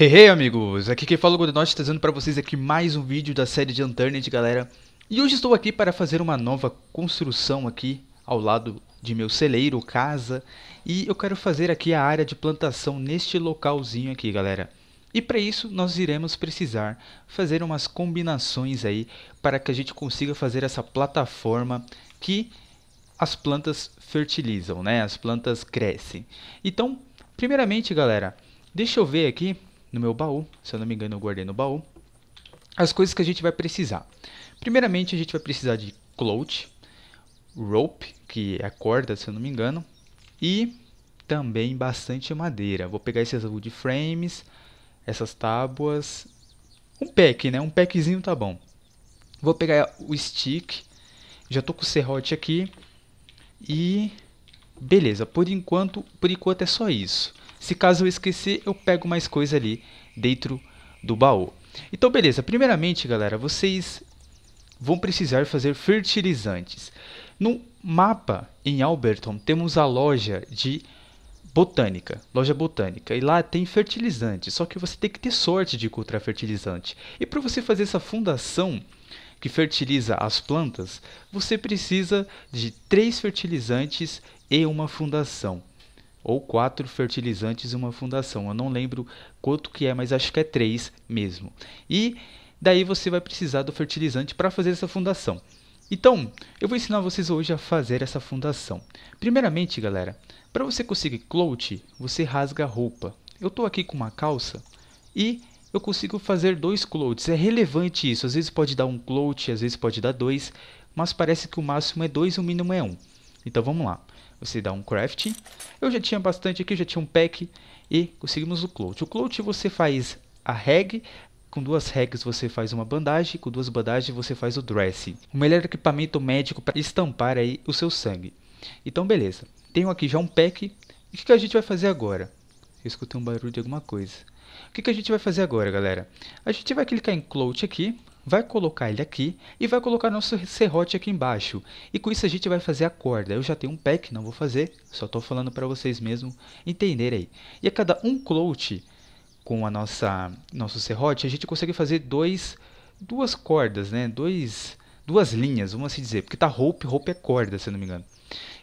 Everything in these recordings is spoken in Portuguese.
Hey, hey amigos, aqui quem fala é o Godenote trazendo para vocês aqui mais um vídeo da série de Unturned galera E hoje estou aqui para fazer uma nova construção aqui ao lado de meu celeiro, casa E eu quero fazer aqui a área de plantação neste localzinho aqui galera E para isso nós iremos precisar fazer umas combinações aí Para que a gente consiga fazer essa plataforma que as plantas fertilizam, né? As plantas crescem Então, primeiramente galera, deixa eu ver aqui no meu baú. Se eu não me engano, eu guardei no baú. As coisas que a gente vai precisar. Primeiramente, a gente vai precisar de cloth, rope, que é a corda, se eu não me engano, e também bastante madeira. Vou pegar esses wood frames, essas tábuas, um pack, né? Um packzinho tá bom. Vou pegar o stick, já tô com o serrote aqui e beleza. Por enquanto, por enquanto é só isso. Se caso eu esquecer, eu pego mais coisa ali dentro do baú. Então, beleza. Primeiramente, galera, vocês vão precisar fazer fertilizantes. No mapa em Alberton temos a loja de botânica, loja botânica, e lá tem fertilizante, só que você tem que ter sorte de encontrar fertilizante. E para você fazer essa fundação que fertiliza as plantas, você precisa de três fertilizantes e uma fundação ou quatro fertilizantes e uma fundação. Eu não lembro quanto que é, mas acho que é três mesmo. E daí você vai precisar do fertilizante para fazer essa fundação. Então, eu vou ensinar vocês hoje a fazer essa fundação. Primeiramente, galera, para você conseguir clout, você rasga a roupa. Eu estou aqui com uma calça e eu consigo fazer dois clouts. É relevante isso. Às vezes pode dar um clout, às vezes pode dar dois, mas parece que o máximo é dois e o mínimo é um. Então vamos lá. Você dá um crafting. Eu já tinha bastante aqui, já tinha um pack e conseguimos o clout. O clout você faz a reg, com duas regs você faz uma bandagem, com duas bandagens você faz o dressing. O melhor equipamento médico para estampar aí o seu sangue. Então beleza, tenho aqui já um pack. o que, que a gente vai fazer agora? Eu escutei um barulho de alguma coisa. O que, que a gente vai fazer agora, galera? A gente vai clicar em Clout aqui vai colocar ele aqui e vai colocar nosso serrote aqui embaixo. E com isso a gente vai fazer a corda. Eu já tenho um pack, não vou fazer, só estou falando para vocês mesmo entenderem aí. E a cada um clout com a nossa nosso serrote, a gente consegue fazer dois duas cordas, né? Dois duas linhas, vamos assim dizer, porque tá rope, rope é corda, se não me engano.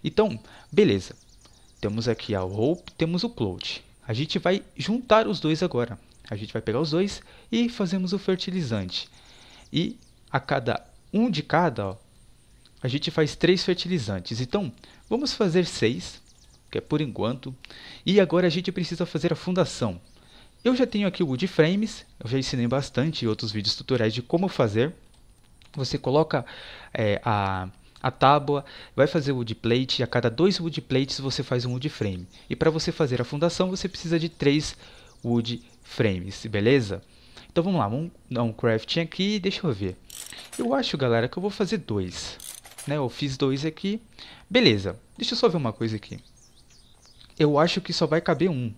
Então, beleza. Temos aqui a rope, temos o clout. A gente vai juntar os dois agora. A gente vai pegar os dois e fazemos o fertilizante. E a cada um de cada, ó, a gente faz três fertilizantes. Então, vamos fazer seis, que é por enquanto. E agora a gente precisa fazer a fundação. Eu já tenho aqui o wood frames, eu já ensinei bastante em outros vídeos tutoriais de como fazer. Você coloca é, a, a tábua, vai fazer o wood plate, a cada dois wood plates você faz um wood frame. E para você fazer a fundação, você precisa de três wood frames, beleza? Então vamos lá, vamos dar um crafting aqui, deixa eu ver. Eu acho, galera, que eu vou fazer dois. Né? Eu fiz dois aqui. Beleza, deixa eu só ver uma coisa aqui. Eu acho que só vai caber um.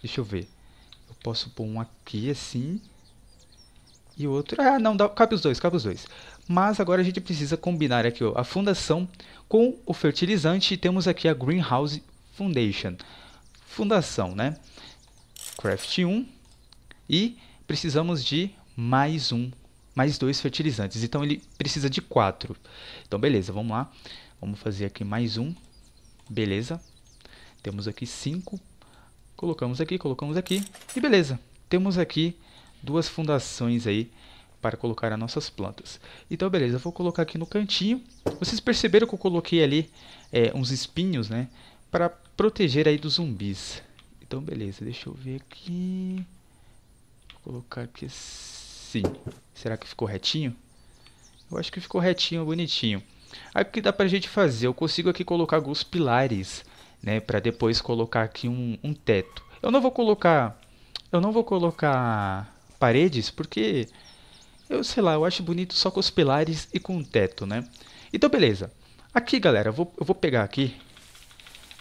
Deixa eu ver. Eu posso pôr um aqui, assim. E o outro... Ah, não, dá... cabe os dois, cabe os dois. Mas agora a gente precisa combinar aqui ó, a fundação com o fertilizante. E temos aqui a Greenhouse Foundation. Fundação, né? Craft 1. E precisamos de mais um, mais dois fertilizantes. Então ele precisa de quatro. Então beleza, vamos lá. Vamos fazer aqui mais um. Beleza. Temos aqui cinco. Colocamos aqui, colocamos aqui. E beleza. Temos aqui duas fundações aí para colocar as nossas plantas. Então, beleza, eu vou colocar aqui no cantinho. Vocês perceberam que eu coloquei ali é, uns espinhos, né? Para proteger aí dos zumbis. Então, beleza, deixa eu ver aqui colocar aqui assim. Será que ficou retinho? Eu acho que ficou retinho, bonitinho. Aqui que dá pra gente fazer, eu consigo aqui colocar alguns pilares, né, para depois colocar aqui um, um teto. Eu não vou colocar, eu não vou colocar paredes, porque eu sei lá, eu acho bonito só com os pilares e com o teto, né? Então beleza. Aqui, galera, eu vou, eu vou pegar aqui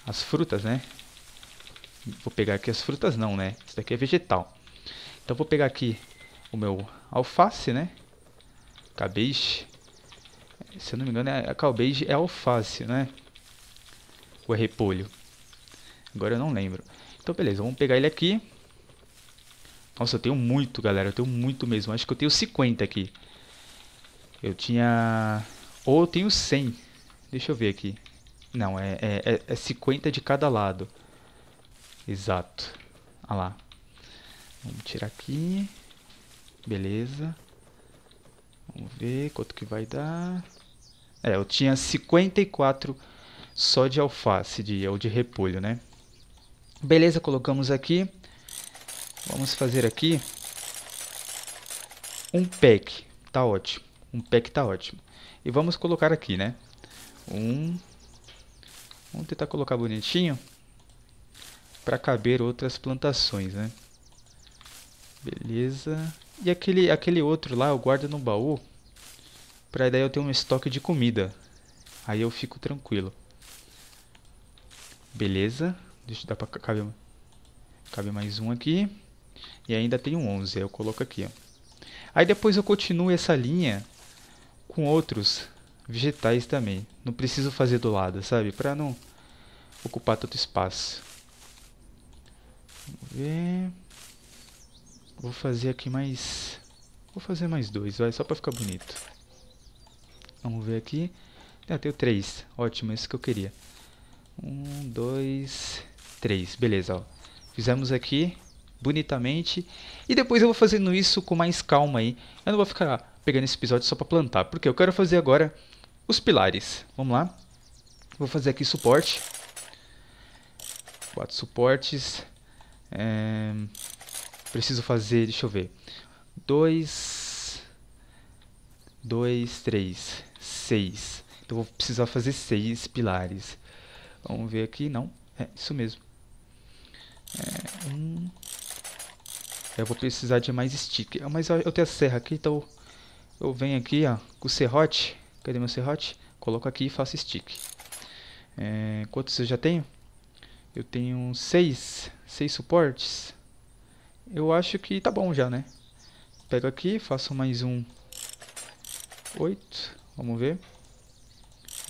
as frutas, né? Vou pegar aqui as frutas não, né? Isso daqui é vegetal. Então vou pegar aqui o meu alface, né? Cabeche. Se eu não me engano, a é, calbeige é alface, né? Ou é repolho? Agora eu não lembro. Então beleza, vamos pegar ele aqui. Nossa, eu tenho muito, galera. Eu tenho muito mesmo. Acho que eu tenho 50 aqui. Eu tinha... Ou eu tenho 100. Deixa eu ver aqui. Não, é, é, é 50 é de cada lado. Exato. Olha ah lá. Vamos tirar aqui. Beleza. Vamos ver quanto que vai dar. É, eu tinha 54 só de alface, de, ou de repolho, né? Beleza, colocamos aqui. Vamos fazer aqui um pack. Tá ótimo. Um pack tá ótimo. E vamos colocar aqui, né? Um. Vamos tentar colocar bonitinho para caber outras plantações, né? Beleza. E aquele, aquele outro lá eu guardo no baú. Pra daí eu ter um estoque de comida. Aí eu fico tranquilo. Beleza. Deixa eu dar pra caber, Cabe mais um aqui. E ainda tem um 11. Aí eu coloco aqui, ó. Aí depois eu continuo essa linha com outros vegetais também. Não preciso fazer do lado, sabe? Pra não ocupar tanto espaço. Vamos ver... Vou fazer aqui mais... Vou fazer mais dois, vai, só pra ficar bonito. Vamos ver aqui. Ah, tenho três. Ótimo, isso que eu queria. Um, dois, três. Beleza, ó. Fizemos aqui bonitamente. E depois eu vou fazendo isso com mais calma aí. Eu não vou ficar pegando esse episódio só pra plantar, porque eu quero fazer agora os pilares. Vamos lá. Vou fazer aqui suporte. Quatro suportes. É preciso fazer, deixa eu ver, 2, 2, 3, 6. Então, vou precisar fazer 6 pilares. Vamos ver aqui, não, é isso mesmo. É, um... Eu vou precisar de mais stick. Ah, mas eu tenho a serra aqui, então eu venho aqui ó, com o serrote. Cadê meu serrote? Coloco aqui e faço stick. É, quantos eu já tenho? Eu tenho 6 seis, suportes eu acho que tá bom já, né? Pego aqui, faço mais um oito. vamos ver.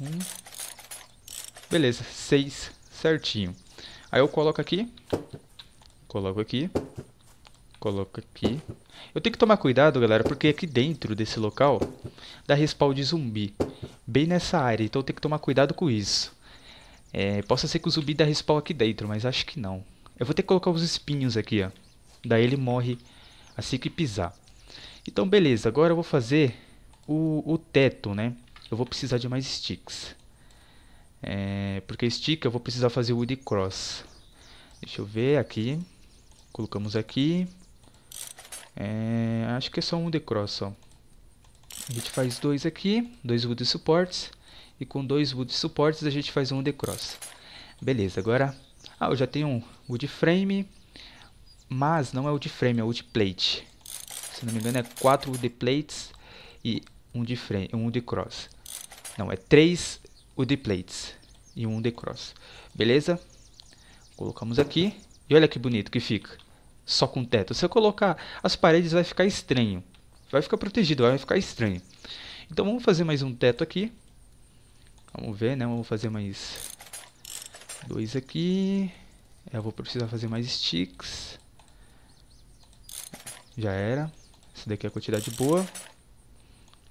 Um. Beleza, seis certinho. Aí eu coloco aqui, coloco aqui, coloco aqui. Eu tenho que tomar cuidado, galera, porque aqui dentro desse local dá respawn de zumbi, bem nessa área, então eu tenho que tomar cuidado com isso. É, possa ser que o zumbi dá respawn aqui dentro, mas acho que não. Eu vou ter que colocar os espinhos aqui, ó. Daí ele morre assim que pisar. Então, beleza. Agora eu vou fazer o, o teto, né? Eu vou precisar de mais sticks. É, porque stick eu vou precisar fazer wood cross. Deixa eu ver aqui. Colocamos aqui. É, acho que é só um wood cross, ó. A gente faz dois aqui, dois wood supports. E com dois wood supports a gente faz um wood cross. Beleza, agora... Ah, eu já tenho um wood frame mas não é o de frame, é o de plate. Se não me engano é 4 de plates e um de frame, um de cross. Não, é 3 o de plates e um de cross. Beleza? Colocamos aqui e olha que bonito que fica. Só com teto. Se eu colocar as paredes vai ficar estranho. Vai ficar protegido, vai ficar estranho. Então vamos fazer mais um teto aqui. Vamos ver, né? Vamos fazer mais dois aqui. É, eu vou precisar fazer mais sticks. Já era. Isso daqui é a quantidade boa.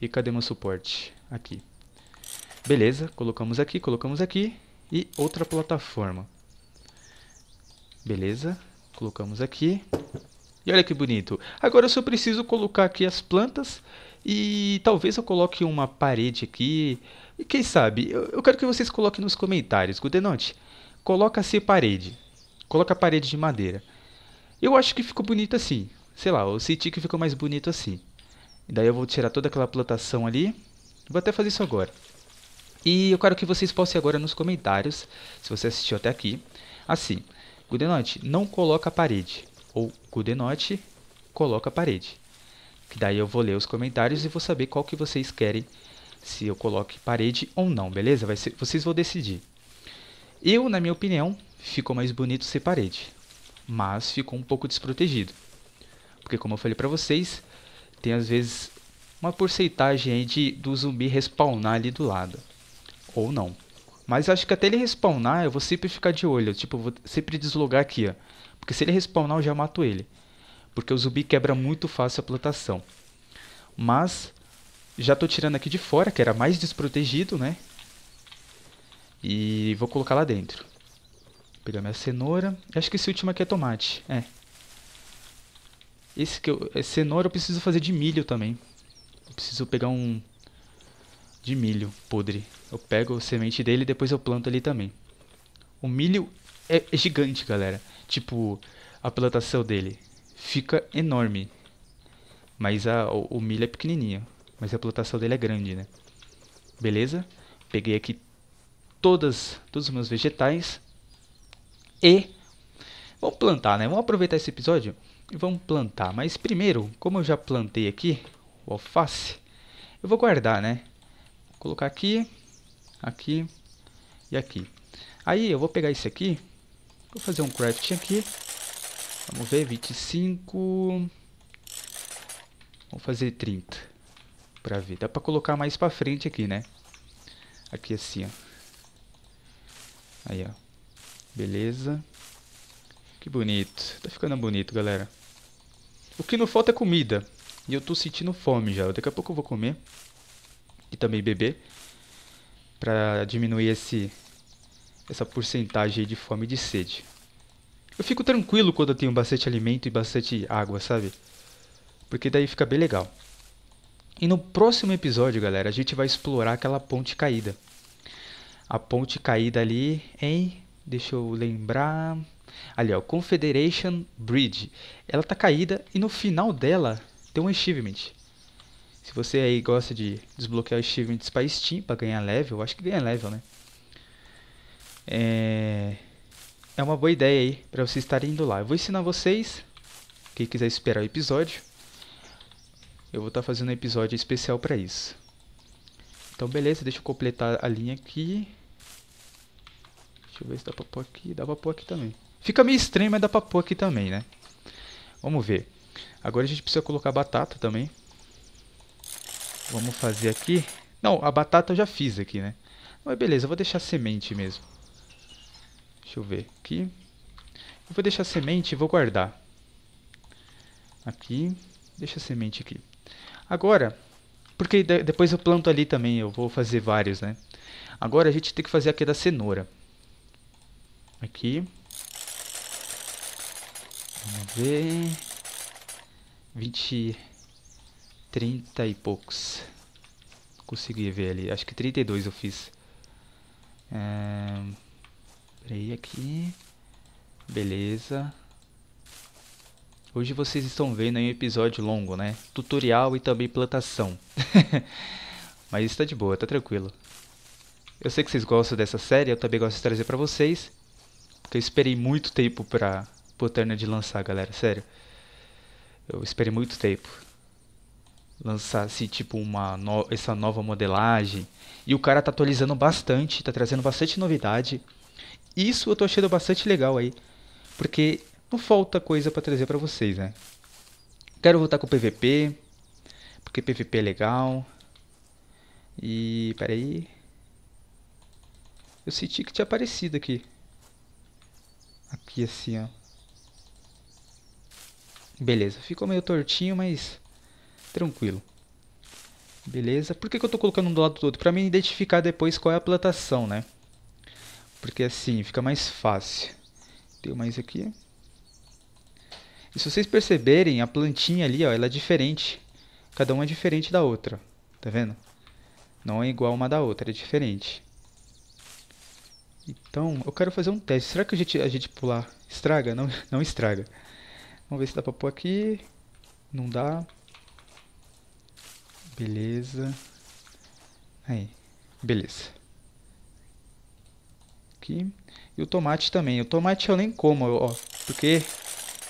E cadê meu suporte? Aqui. Beleza, colocamos aqui, colocamos aqui. E outra plataforma. Beleza, colocamos aqui. E olha que bonito. Agora eu só preciso colocar aqui as plantas. E talvez eu coloque uma parede aqui. E quem sabe? Eu, eu quero que vocês coloquem nos comentários. Gudenote, coloca-se parede. Coloca a parede de madeira. Eu acho que ficou bonito assim sei lá, o senti que ficou mais bonito assim. Daí eu vou tirar toda aquela plantação ali. Vou até fazer isso agora. E eu quero que vocês postem agora nos comentários, se você assistiu até aqui. Assim, Gudenote, não coloca a parede. Ou Gudenote, coloca a parede. Que daí eu vou ler os comentários e vou saber qual que vocês querem, se eu coloque parede ou não, beleza? Vai ser, vocês vão decidir. Eu, na minha opinião, ficou mais bonito sem parede. Mas ficou um pouco desprotegido. Porque como eu falei para vocês, tem às vezes uma porcentagem aí de, do zumbi respawnar ali do lado. Ou não. Mas acho que até ele respawnar, eu vou sempre ficar de olho. Tipo, vou sempre deslogar aqui, ó. Porque se ele respawnar, eu já mato ele. Porque o zumbi quebra muito fácil a plantação. Mas, já estou tirando aqui de fora, que era mais desprotegido, né? E vou colocar lá dentro. Vou pegar minha cenoura. Acho que esse último aqui é tomate. É. Esse que eu, é cenoura eu preciso fazer de milho também. Eu preciso pegar um de milho podre. Eu pego a semente dele e depois eu planto ali também. O milho é, é gigante, galera. Tipo, a plantação dele fica enorme. Mas a, o, o milho é pequenininho. Mas a plantação dele é grande, né? Beleza? Peguei aqui todas, todos os meus vegetais. E vamos plantar, né? Vamos aproveitar esse episódio e vamos plantar. Mas primeiro, como eu já plantei aqui o alface, eu vou guardar, né? Vou colocar aqui, aqui e aqui. Aí eu vou pegar esse aqui, vou fazer um crafting aqui. Vamos ver, 25. vou fazer 30 para ver. Dá para colocar mais para frente aqui, né? Aqui assim, ó. Aí, ó. Beleza. Que bonito. Tá ficando bonito, galera. O que não falta é comida. E eu tô sentindo fome já. Daqui a pouco eu vou comer. E também beber. Pra diminuir esse, essa porcentagem de fome e de sede. Eu fico tranquilo quando eu tenho bastante alimento e bastante água, sabe? Porque daí fica bem legal. E no próximo episódio, galera, a gente vai explorar aquela ponte caída. A ponte caída ali em. Deixa eu lembrar. Ali, ó, Confederation Bridge. Ela tá caída e no final dela tem um achievement. Se você aí gosta de desbloquear achievements para Steam, para ganhar level, acho que ganha level, né? É, é uma boa ideia aí para vocês estarem indo lá. Eu vou ensinar vocês, quem quiser esperar o episódio, eu vou estar tá fazendo um episódio especial para isso. Então beleza, deixa eu completar a linha aqui. Deixa eu ver se dá pra pôr aqui. Dá pra pôr aqui também. Fica meio estranho, mas dá pra pôr aqui também, né? Vamos ver. Agora a gente precisa colocar batata também. Vamos fazer aqui. Não, a batata eu já fiz aqui, né? Mas beleza, eu vou deixar semente mesmo. Deixa eu ver aqui. Eu vou deixar semente e vou guardar. Aqui. Deixa semente aqui. Agora, porque depois eu planto ali também, eu vou fazer vários, né? Agora a gente tem que fazer aqui da cenoura. Aqui ver. 20, 30 e poucos. Consegui ver ali. Acho que 32 eu fiz. É... Peraí aqui. Beleza. Hoje vocês estão vendo aí um episódio longo, né? Tutorial e também plantação. Mas está de boa, tá tranquilo. Eu sei que vocês gostam dessa série, eu também gosto de trazer para vocês. Porque eu esperei muito tempo para poterna de lançar, galera, sério. Eu esperei muito tempo. se assim, tipo, uma no... essa nova modelagem. E o cara tá atualizando bastante, tá trazendo bastante novidade. Isso eu tô achando bastante legal aí. Porque não falta coisa para trazer para vocês, né? Quero voltar com o PVP. Porque PVP é legal. E. peraí. Eu senti que tinha aparecido aqui. Aqui assim, ó. Beleza, ficou meio tortinho, mas tranquilo. Beleza, por que, que eu estou colocando um do lado do outro? Para mim identificar depois qual é a plantação, né? Porque assim fica mais fácil. Tem mais aqui. E se vocês perceberem, a plantinha ali, ó, ela é diferente. Cada uma é diferente da outra, tá vendo? Não é igual uma da outra, é diferente. Então, eu quero fazer um teste. Será que a gente, a gente pular estraga? Não, não estraga. Vamos ver se dá pra pôr aqui. Não dá. Beleza. Aí. Beleza. Aqui. E o tomate também. O tomate eu nem como, ó. Porque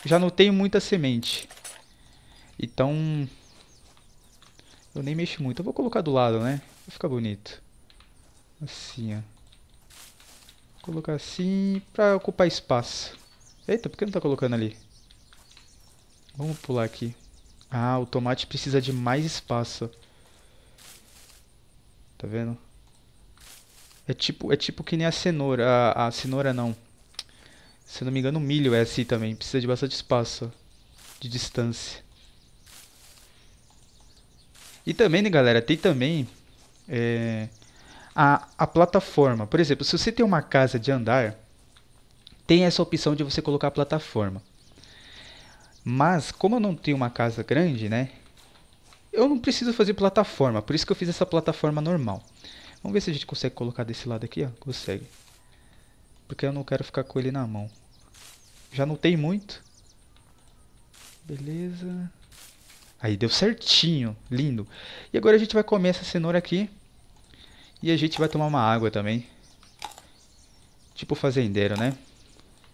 já não tenho muita semente. Então... Eu nem mexo muito. Eu vou colocar do lado, né? Vai ficar bonito. Assim, ó. Vou colocar assim pra ocupar espaço. Eita, por que não tá colocando ali? Vamos pular aqui. Ah, o tomate precisa de mais espaço. Tá vendo? É tipo, é tipo que nem a cenoura. A, a cenoura não. Se eu não me engano, o milho é assim também. Precisa de bastante espaço. De distância. E também, né, galera? Tem também é, a, a plataforma. Por exemplo, se você tem uma casa de andar, tem essa opção de você colocar a plataforma. Mas, como eu não tenho uma casa grande, né? Eu não preciso fazer plataforma, por isso que eu fiz essa plataforma normal. Vamos ver se a gente consegue colocar desse lado aqui, ó. Consegue. Porque eu não quero ficar com ele na mão. Já não tem muito. Beleza. Aí, deu certinho. Lindo. E agora a gente vai comer essa cenoura aqui. E a gente vai tomar uma água também. Tipo fazendeiro, né?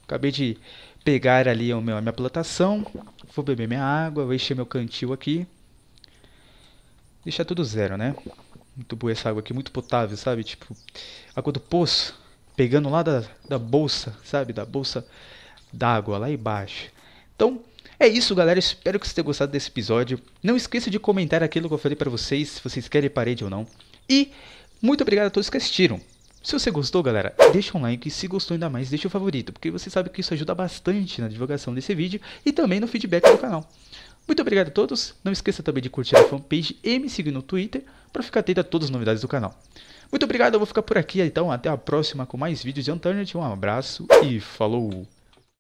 Acabei de pegar ali o meu, a minha plantação, vou beber minha água, vou encher meu cantil aqui. Deixar tudo zero, né? Muito boa essa água aqui, muito potável, sabe? Tipo, água do poço, pegando lá da, da bolsa, sabe? Da bolsa d'água, lá embaixo. Então, é isso, galera. Espero que vocês tenham gostado desse episódio. Não esqueça de comentar aquilo que eu falei para vocês, se vocês querem parede ou não. E muito obrigado a todos que assistiram. Se você gostou, galera, deixa um like e se gostou ainda mais, deixa o favorito, porque você sabe que isso ajuda bastante na divulgação desse vídeo e também no feedback do canal. Muito obrigado a todos, não esqueça também de curtir a fanpage e me seguir no Twitter para ficar atento a todas as novidades do canal. Muito obrigado, eu vou ficar por aqui, então até a próxima com mais vídeos de Antarnet, um abraço e falou!